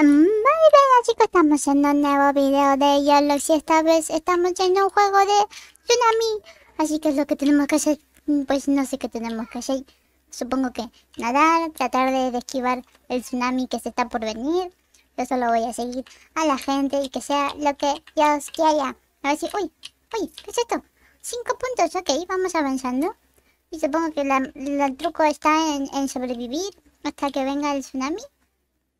Muy mm, bien chicos, estamos en un nuevo video de Yolox y esta vez estamos en un juego de Tsunami Así que es lo que tenemos que hacer, mm, pues no sé qué tenemos que hacer Supongo que nadar, tratar de, esquivar el tsunami que se está por venir Yo solo voy a seguir a la gente y que sea lo que Dios quiera A ver si, uy, uy, ¿qué es esto? Cinco puntos, ok, vamos avanzando Y supongo que el truco está en, en sobrevivir hasta que venga el tsunami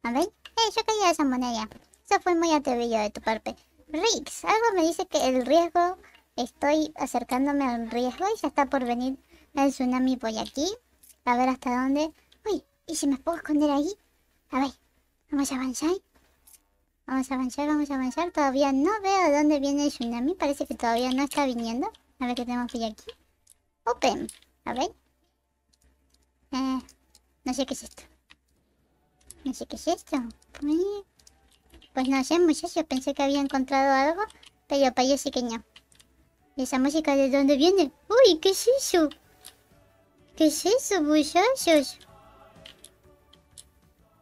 a ver, eh, yo caí de esa moneda. Eso fue muy atrevido de tu parte. Riggs, algo me dice que el riesgo... Estoy acercándome al riesgo y ya está por venir el tsunami por aquí. A ver hasta dónde... Uy, ¿y si me puedo esconder ahí? A ver, vamos a avanzar. Vamos a avanzar, vamos a avanzar. Todavía no veo dónde viene el tsunami. Parece que todavía no está viniendo. A ver qué tenemos por aquí. Open. A ver. Eh, no sé qué es esto. No sé qué es esto. Pues no sé, muchachos. Pensé que había encontrado algo, pero parece que no. ¿Y esa música de dónde viene? ¡Uy! ¿Qué es eso? ¿Qué es eso, muchachos?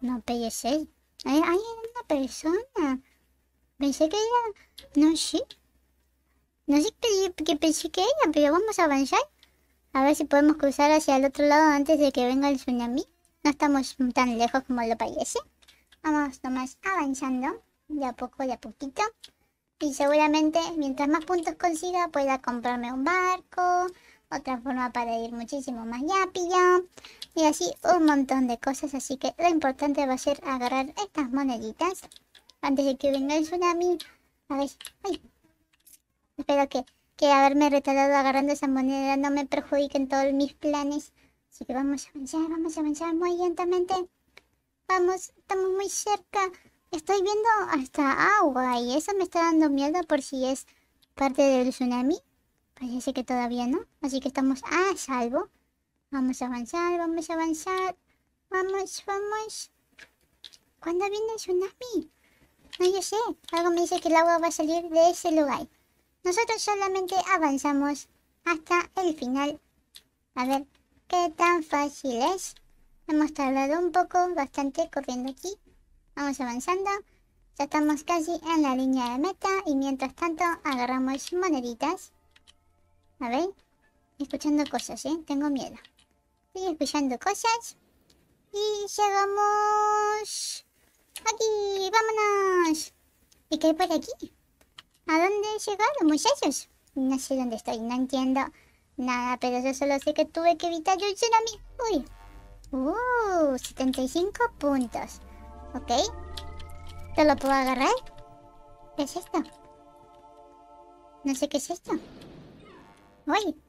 No puede Hay, hay una persona. Pensé que era... No sé. No sé qué pensé que ella pero vamos a avanzar. A ver si podemos cruzar hacia el otro lado antes de que venga el tsunami. No estamos tan lejos como lo parece. Vamos nomás avanzando de a poco, de a poquito. Y seguramente mientras más puntos consiga pueda comprarme un barco, otra forma para ir muchísimo más rápido y así un montón de cosas. Así que lo importante va a ser agarrar estas moneditas antes de que venga el tsunami. A ver, espero que, que haberme retardado agarrando esas moneda no me perjudiquen todos mis planes. Así que vamos a avanzar, vamos a avanzar muy lentamente. Vamos, estamos muy cerca. Estoy viendo hasta agua y eso me está dando miedo por si es parte del tsunami. Parece que todavía no. Así que estamos a salvo. Vamos a avanzar, vamos a avanzar. Vamos, vamos. ¿Cuándo viene el tsunami? No, yo sé. Algo me dice que el agua va a salir de ese lugar. Nosotros solamente avanzamos hasta el final. A ver, qué tan fácil es. Hemos tardado un poco, bastante corriendo aquí. Vamos avanzando. Ya estamos casi en la línea de meta y mientras tanto agarramos moneditas. A ver, escuchando cosas, ¿eh? Tengo miedo. Estoy escuchando cosas. Y llegamos... Aquí, vámonos. ¿Y qué hay por aquí? ¿A dónde he llegado, muchachos? No sé dónde estoy, no entiendo. Nada, pero yo solo sé que tuve que evitar un tsunami. Uy. Uh, 75 puntos. Ok. ¿Te lo puedo agarrar? ¿Qué es esto? No sé qué es esto. Uy.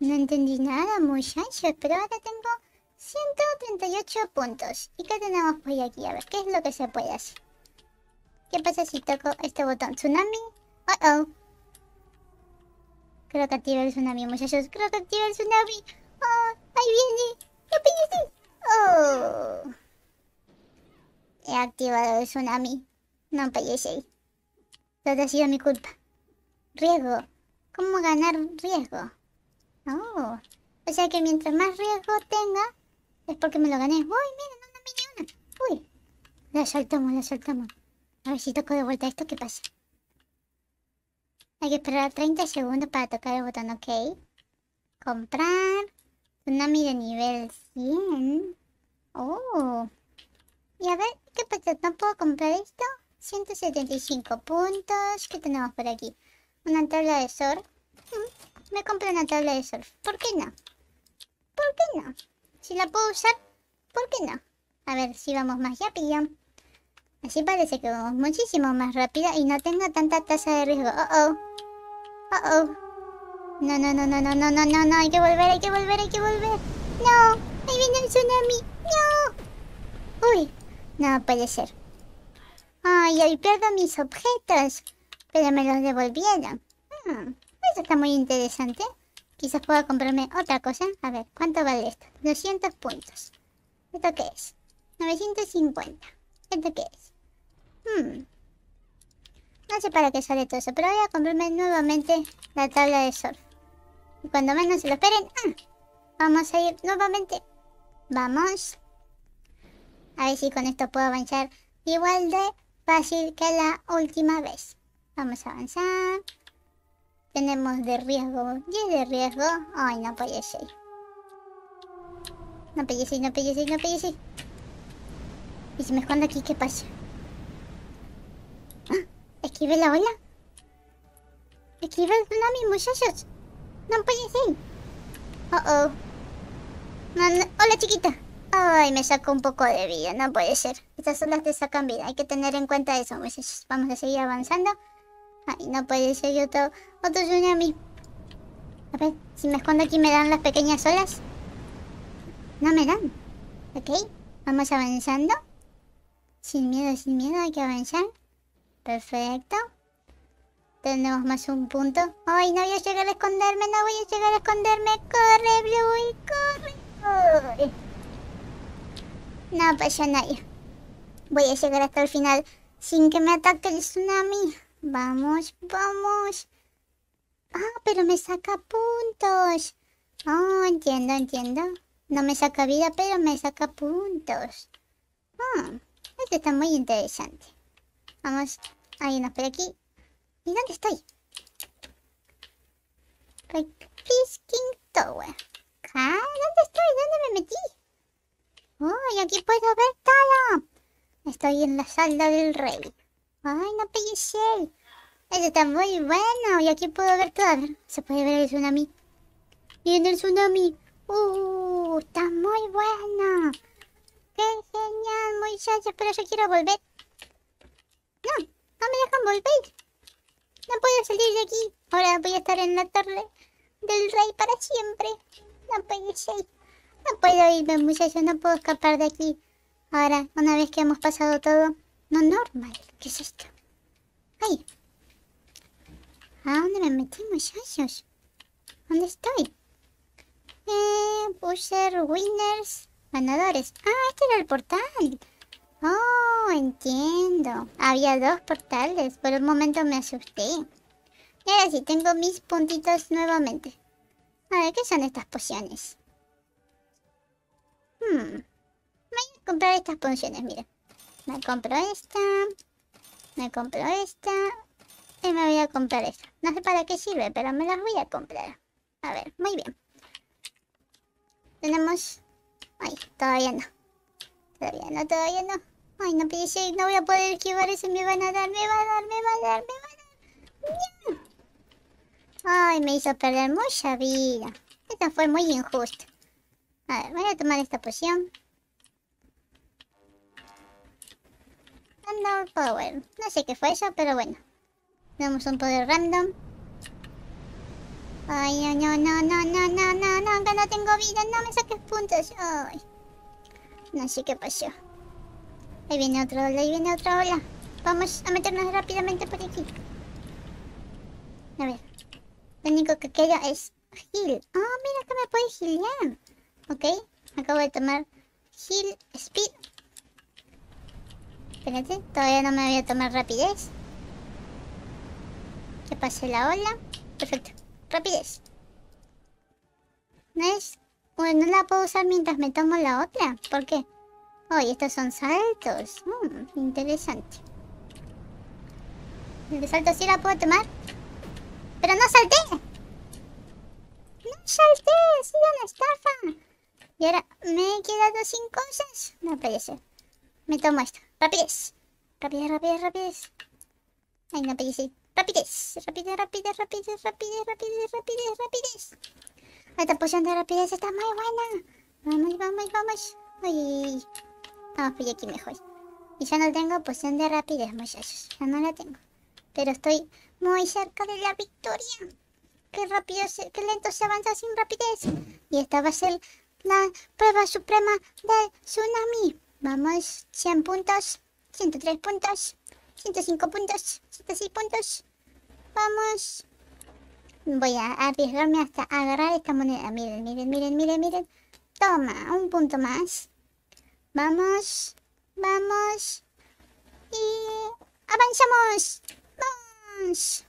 No entendí nada, muchachos. Pero ahora tengo 138 puntos. ¿Y qué tenemos por aquí? A ver, ¿qué es lo que se puede hacer? ¿Qué pasa si toco este botón? ¿Tsunami? uh oh. Creo que activa el tsunami, muchachos. Creo que activa el tsunami. Oh, ahí viene. ¡Lo opinas Oh. He activado el tsunami. No fallecí. Todo ha sido mi culpa. Riesgo. ¿Cómo ganar riesgo? Oh. O sea que mientras más riesgo tenga, es porque me lo gané. Uy, mira, no, no, mira una. Uy. La soltamos, la soltamos. A ver si toco de vuelta esto, ¿qué pasa? Hay que esperar 30 segundos para tocar el botón OK. Comprar. Tsunami de nivel 100. Oh. Y a ver, ¿qué pasa? ¿No puedo comprar esto? 175 puntos. ¿Qué tenemos por aquí? Una tabla de surf. Mm, me compro una tabla de surf. ¿Por qué no? ¿Por qué no? Si la puedo usar, ¿por qué no? A ver si vamos más rápido. Así parece que vamos muchísimo más rápida y no tengo tanta tasa de riesgo. Oh, oh. Oh, oh. No, no, no, no, no, no, no, no, no. Hay que volver, hay que volver, hay que volver. No. Ahí viene el tsunami. No. Uy. No puede ser. Ay, hoy pierdo mis objetos. Pero me los devolvieron. Hmm, eso está muy interesante. Quizás pueda comprarme otra cosa. A ver, ¿cuánto vale esto? 200 puntos. ¿Esto qué es? 950. ¿Esto qué Mm. No sé para qué sale todo eso, pero voy a comprarme nuevamente la tabla de surf. Y cuando menos se lo esperen, mm, vamos a ir nuevamente. Vamos. A ver si con esto puedo avanzar igual de fácil que la última vez. Vamos a avanzar. Tenemos de riesgo 10 de riesgo. Ay, no puede No puede no puede no puede Y si me escondo aquí, ¿qué pasa? Aquí ve la ola. Aquí el tsunami, muchachos. No puede ser. Oh, oh. Hola, chiquita. Ay, me sacó un poco de vida. No puede ser. Estas olas te sacan vida. Hay que tener en cuenta eso, muchachos. Vamos a seguir avanzando. Ay, no puede ser. Yo otro, otro tsunami. A ver, si me escondo aquí me dan las pequeñas olas. No me dan. Ok. Vamos avanzando. Sin miedo, sin miedo. Hay que avanzar. Perfecto. Tenemos más un punto. ¡Ay, no voy a llegar a esconderme! ¡No voy a llegar a esconderme! ¡Corre, Bluey! ¡Corre! ¡Corre! No pasa nada. Voy a llegar hasta el final sin que me ataque el tsunami. Vamos, vamos. Ah, pero me saca puntos. Oh, entiendo, entiendo. No me saca vida, pero me saca puntos. Ah, esto está muy interesante. Vamos hay una por aquí. ¿Y dónde estoy? Por King Tower. ¿Ah? ¿Dónde estoy? ¿Dónde me metí? Oh, y aquí puedo ver todo. Estoy en la sala del rey. Ay, no pensé! Eso está muy bueno. Y aquí puedo ver todo. A ver, se puede ver el tsunami. Viene el tsunami. Uh, está muy bueno. Qué genial, muchachos. Pero yo quiero volver no me dejan volver. No puedo salir de aquí. Ahora voy a estar en la torre del rey para siempre. No puedo No puedo irme, muchachos. No puedo escapar de aquí. Ahora, una vez que hemos pasado todo, no normal. ¿Qué es esto? ¡Ay! ¿A dónde me metí, muchachos? ¿Dónde estoy? Eh, pusher, winners, ganadores. Ah, este era el portal. Oh, entiendo. Había dos portales. Por un momento me asusté. Y ahora sí, tengo mis puntitos nuevamente. A ver, ¿qué son estas pociones? Hmm. Voy a comprar estas pociones, mira. Me compro esta. Me compro esta. Y me voy a comprar esta. No sé para qué sirve, pero me las voy a comprar. A ver, muy bien. Tenemos... Ay, todavía no. Todavía no, todavía no. Ay, no, piense, no voy a poder esquivar ese. Me van a dar, me van a dar, me van a dar, me van a dar. Ay, me hizo perder mucha vida. Esto fue muy injusto A ver, voy a tomar esta poción. Random ah, Power. No sé qué fue eso, pero bueno. Damos un poder random. Ay, no, no, no, no, no, no, no, no, no tengo vida. No me saques puntos. Ay. No sé qué pasó. Pues ahí viene otra ola, ahí viene otra ola. Vamos a meternos rápidamente por aquí. A ver. Lo único que queda es heal. Ah, mira que me puede healar. Ok, acabo de tomar heal speed. Espérate, todavía no me voy a tomar rapidez. Que pase la ola. Perfecto. Rapidez. No es bueno, no la puedo usar mientras me tomo la otra. ¿Por qué? Oh, estos son saltos. Mm, interesante. El de salto sí la puedo tomar. ¡Pero no salté! ¡No salté! ¡Ha sido una estafa! Y ahora me he quedado sin cosas. No puede ser. Me tomo esto. ¡Rapidez! ¡Rapidez, rapidez, rapidez! Ay, no puede ser. ¡Rapidez! ¡Rapidez, rapidez, rapidez, rapidez, rapidez, rapidez! rapidez! Esta poción de rapidez está muy buena. Vamos, vamos, vamos. Uy. Vamos por aquí mejor. Y ya no tengo poción de rapidez, muchachos. Ya no la tengo. Pero estoy muy cerca de la victoria. Qué rápido, qué lento se avanza sin rapidez. Y esta va a ser la prueba suprema del tsunami. Vamos, 100 puntos, 103 puntos, 105 puntos, 106 puntos. Vamos. Voy a arriesgarme hasta agarrar esta moneda. Miren, miren, miren, miren, miren. Toma, un punto más. Vamos, vamos. Y avanzamos. Vamos.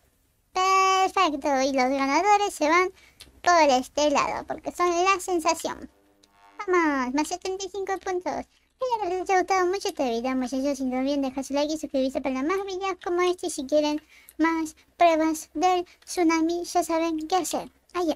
Perfecto. Y los ganadores se van por este lado porque son la sensación. Vamos, más 75 puntos. Espero que les haya gustado mucho este video muchachos. Si no olviden dejar su like y suscribirse para más videos como este. Si quieren más pruebas del tsunami ya saben qué hacer. Adiós.